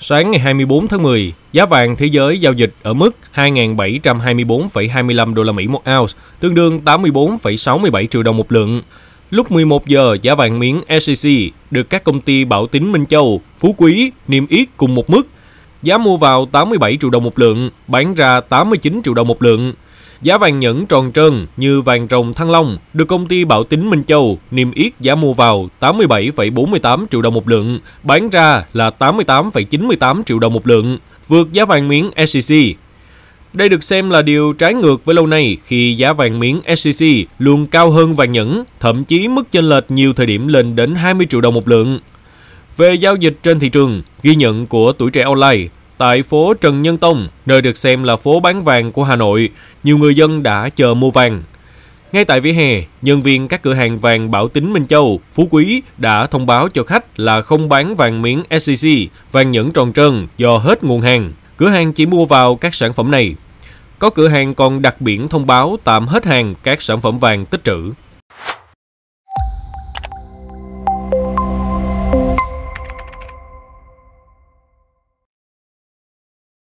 Sáng ngày 24 tháng 10, giá vàng thế giới giao dịch ở mức 2.724,25 đô la Mỹ một ounce, tương đương 84,67 triệu đồng một lượng. Lúc 11 giờ, giá vàng miếng SJC e được các công ty Bảo Tín Minh Châu, Phú Quý, Niêm Yết cùng một mức. Giá mua vào 87 triệu đồng một lượng, bán ra 89 triệu đồng một lượng. Giá vàng nhẫn tròn trơn như vàng rồng thăng long được công ty Bảo Tín Minh Châu niêm yết giá mua vào 87,48 triệu đồng một lượng, bán ra là 88,98 triệu đồng một lượng, vượt giá vàng miếng SCC. Đây được xem là điều trái ngược với lâu nay khi giá vàng miếng SCC luôn cao hơn vàng nhẫn, thậm chí mức chênh lệch nhiều thời điểm lên đến 20 triệu đồng một lượng. Về giao dịch trên thị trường, ghi nhận của tuổi trẻ online tại phố Trần Nhân Tông, nơi được xem là phố bán vàng của Hà Nội, nhiều người dân đã chờ mua vàng. Ngay tại vỉa hè, nhân viên các cửa hàng vàng Bảo Tính Minh Châu, Phú Quý đã thông báo cho khách là không bán vàng miếng SCC, vàng nhẫn tròn trơn do hết nguồn hàng. Cửa hàng chỉ mua vào các sản phẩm này. Có cửa hàng còn đặt biển thông báo tạm hết hàng các sản phẩm vàng tích trữ.